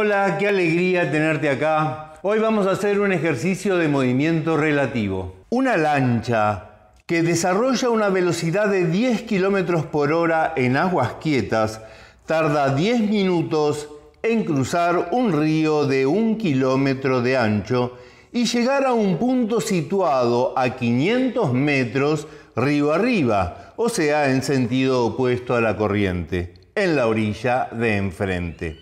Hola, qué alegría tenerte acá. Hoy vamos a hacer un ejercicio de movimiento relativo. Una lancha que desarrolla una velocidad de 10 kilómetros por hora en aguas quietas tarda 10 minutos en cruzar un río de un kilómetro de ancho y llegar a un punto situado a 500 metros río arriba, o sea, en sentido opuesto a la corriente, en la orilla de enfrente.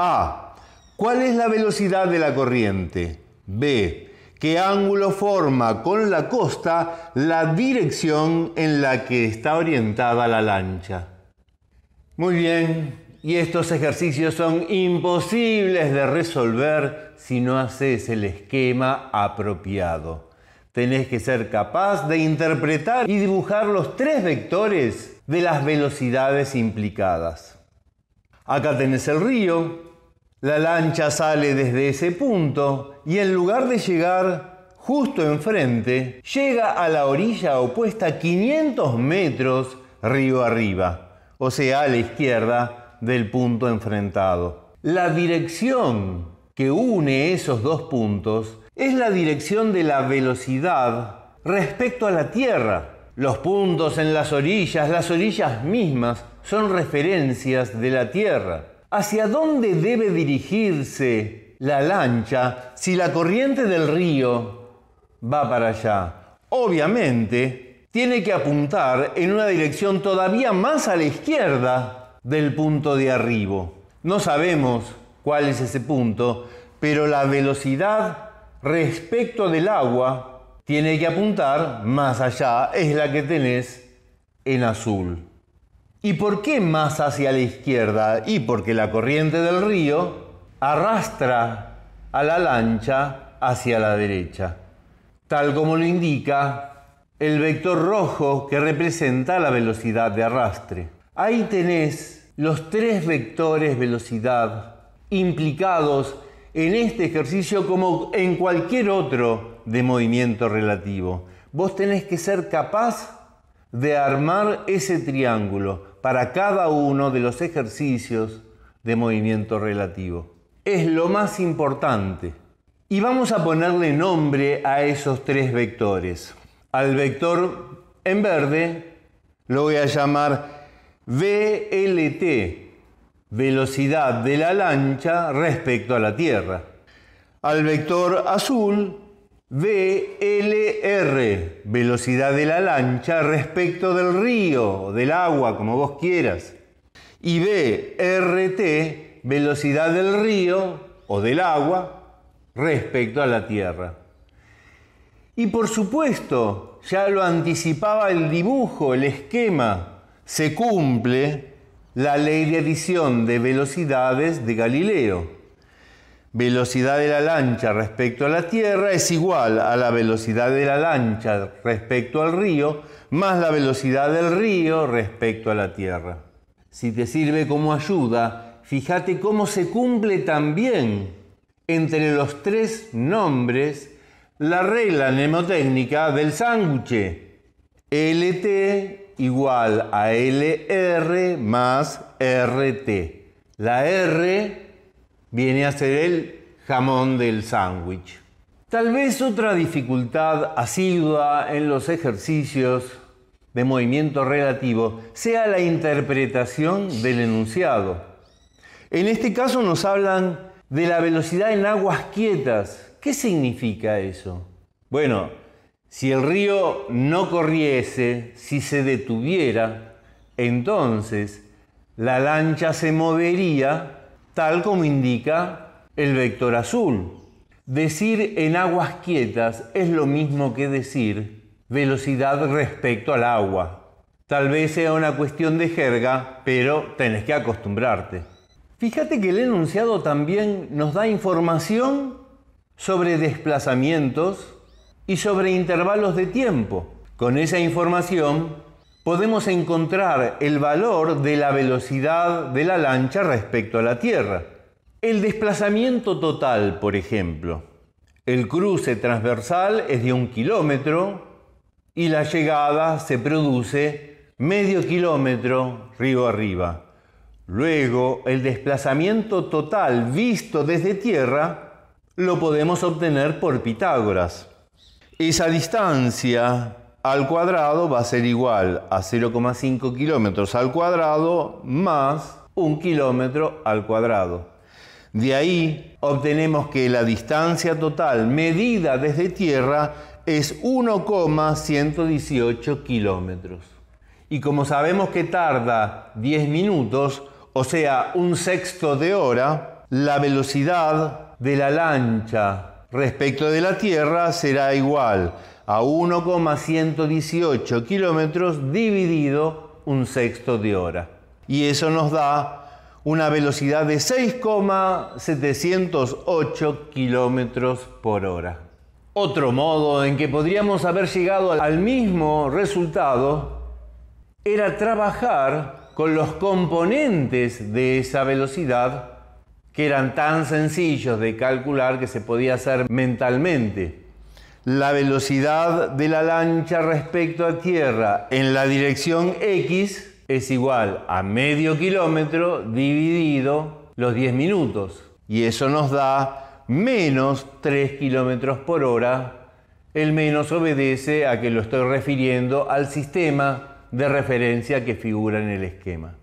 A. ¿Cuál es la velocidad de la corriente? B. ¿Qué ángulo forma con la costa la dirección en la que está orientada la lancha? Muy bien, y estos ejercicios son imposibles de resolver si no haces el esquema apropiado. Tenés que ser capaz de interpretar y dibujar los tres vectores de las velocidades implicadas. Acá tenés el río, la lancha sale desde ese punto y en lugar de llegar justo enfrente, llega a la orilla opuesta 500 metros río arriba, o sea, a la izquierda del punto enfrentado. La dirección que une esos dos puntos es la dirección de la velocidad respecto a la Tierra. Los puntos en las orillas, las orillas mismas, son referencias de la Tierra hacia dónde debe dirigirse la lancha si la corriente del río va para allá. Obviamente, tiene que apuntar en una dirección todavía más a la izquierda del punto de arribo. No sabemos cuál es ese punto, pero la velocidad respecto del agua tiene que apuntar más allá, es la que tenés en azul. ¿Y por qué más hacia la izquierda? Y porque la corriente del río arrastra a la lancha hacia la derecha, tal como lo indica el vector rojo que representa la velocidad de arrastre. Ahí tenés los tres vectores velocidad implicados en este ejercicio como en cualquier otro de movimiento relativo. Vos tenés que ser capaz de armar ese triángulo para cada uno de los ejercicios de movimiento relativo. Es lo más importante. Y vamos a ponerle nombre a esos tres vectores. Al vector en verde lo voy a llamar VLT, velocidad de la lancha respecto a la Tierra. Al vector azul VLR, velocidad de la lancha respecto del río, o del agua, como vos quieras. Y VRT, velocidad del río o del agua respecto a la tierra. Y por supuesto, ya lo anticipaba el dibujo, el esquema, se cumple la ley de adición de velocidades de Galileo velocidad de la lancha respecto a la Tierra es igual a la velocidad de la lancha respecto al río más la velocidad del río respecto a la Tierra. Si te sirve como ayuda, fíjate cómo se cumple también entre los tres nombres la regla mnemotécnica del sándwich. LT igual a LR más RT. La R viene a ser el jamón del sándwich. Tal vez otra dificultad asidua en los ejercicios de movimiento relativo sea la interpretación del enunciado. En este caso nos hablan de la velocidad en aguas quietas. ¿Qué significa eso? Bueno, si el río no corriese, si se detuviera, entonces la lancha se movería tal como indica el vector azul. Decir en aguas quietas es lo mismo que decir velocidad respecto al agua. Tal vez sea una cuestión de jerga, pero tenés que acostumbrarte. Fíjate que el enunciado también nos da información sobre desplazamientos y sobre intervalos de tiempo. Con esa información podemos encontrar el valor de la velocidad de la lancha respecto a la Tierra. El desplazamiento total, por ejemplo. El cruce transversal es de un kilómetro y la llegada se produce medio kilómetro río arriba. Luego, el desplazamiento total visto desde tierra lo podemos obtener por Pitágoras. Esa distancia al cuadrado va a ser igual a 0,5 kilómetros al cuadrado más un kilómetro al cuadrado. De ahí obtenemos que la distancia total medida desde tierra es 1,118 kilómetros. Y como sabemos que tarda 10 minutos, o sea, un sexto de hora, la velocidad de la lancha Respecto de la Tierra será igual a 1,118 kilómetros dividido un sexto de hora. Y eso nos da una velocidad de 6,708 kilómetros por hora. Otro modo en que podríamos haber llegado al mismo resultado era trabajar con los componentes de esa velocidad que eran tan sencillos de calcular que se podía hacer mentalmente. La velocidad de la lancha respecto a tierra en la dirección X es igual a medio kilómetro dividido los 10 minutos. Y eso nos da menos 3 kilómetros por hora. El menos obedece a que lo estoy refiriendo al sistema de referencia que figura en el esquema.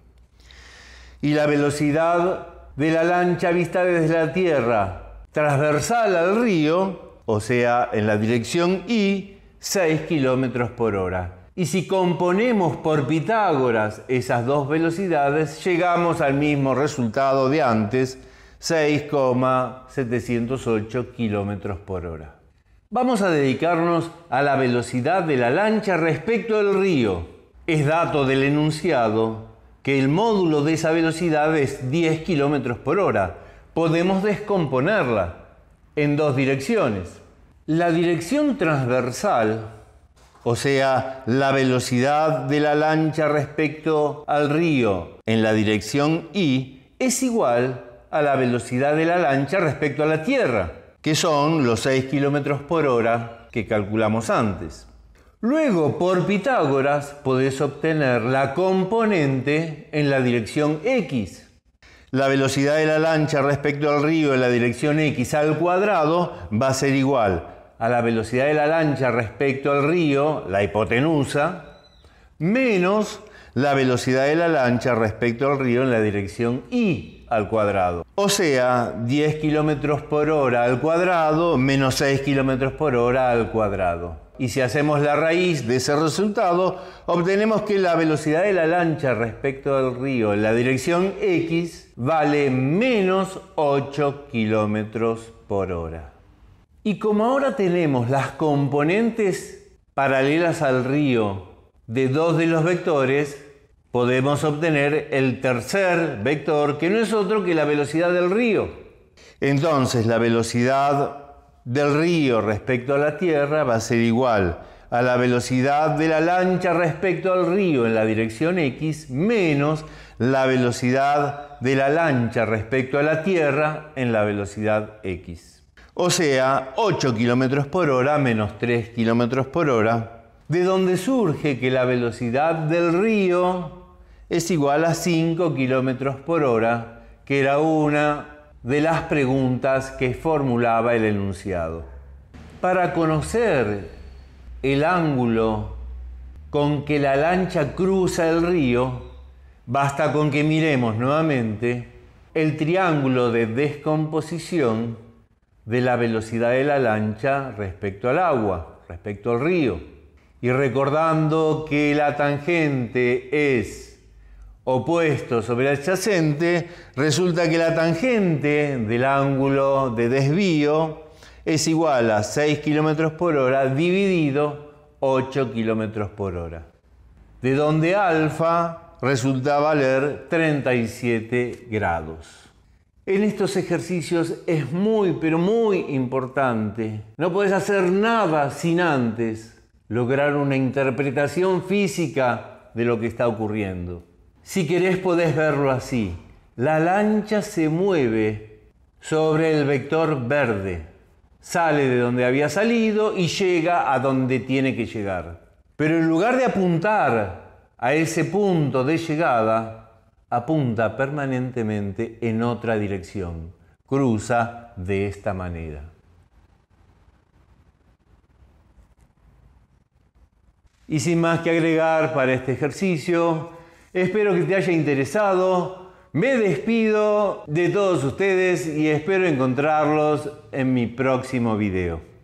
Y la velocidad de la lancha vista desde la Tierra, transversal al río, o sea, en la dirección Y, 6 km por hora. Y si componemos por Pitágoras esas dos velocidades, llegamos al mismo resultado de antes, 6,708 km por hora. Vamos a dedicarnos a la velocidad de la lancha respecto al río. Es dato del enunciado que el módulo de esa velocidad es 10 km por hora. Podemos descomponerla en dos direcciones. La dirección transversal, o sea, la velocidad de la lancha respecto al río en la dirección Y, es igual a la velocidad de la lancha respecto a la Tierra, que son los 6 km por hora que calculamos antes. Luego, por Pitágoras, podés obtener la componente en la dirección x. La velocidad de la lancha respecto al río en la dirección x al cuadrado va a ser igual a la velocidad de la lancha respecto al río, la hipotenusa, menos la velocidad de la lancha respecto al río en la dirección y al cuadrado. O sea, 10 kilómetros por hora al cuadrado menos 6 kilómetros por hora al cuadrado. Y si hacemos la raíz de ese resultado, obtenemos que la velocidad de la lancha respecto al río en la dirección X vale menos 8 kilómetros por hora. Y como ahora tenemos las componentes paralelas al río de dos de los vectores, podemos obtener el tercer vector, que no es otro que la velocidad del río. Entonces, la velocidad del río respecto a la Tierra va a ser igual a la velocidad de la lancha respecto al río en la dirección X menos la velocidad de la lancha respecto a la Tierra en la velocidad X. O sea, 8 km por hora menos 3 km por hora, de donde surge que la velocidad del río es igual a 5 kilómetros por hora, que era una de las preguntas que formulaba el enunciado. Para conocer el ángulo con que la lancha cruza el río, basta con que miremos nuevamente el triángulo de descomposición de la velocidad de la lancha respecto al agua, respecto al río. Y recordando que la tangente es opuesto sobre el adyacente, resulta que la tangente del ángulo de desvío es igual a 6 km por hora dividido 8 km por hora, de donde alfa resulta valer 37 grados. En estos ejercicios es muy, pero muy importante. No puedes hacer nada sin antes lograr una interpretación física de lo que está ocurriendo. Si querés podés verlo así. La lancha se mueve sobre el vector verde. Sale de donde había salido y llega a donde tiene que llegar. Pero en lugar de apuntar a ese punto de llegada, apunta permanentemente en otra dirección. Cruza de esta manera. Y sin más que agregar para este ejercicio, Espero que te haya interesado. Me despido de todos ustedes y espero encontrarlos en mi próximo video.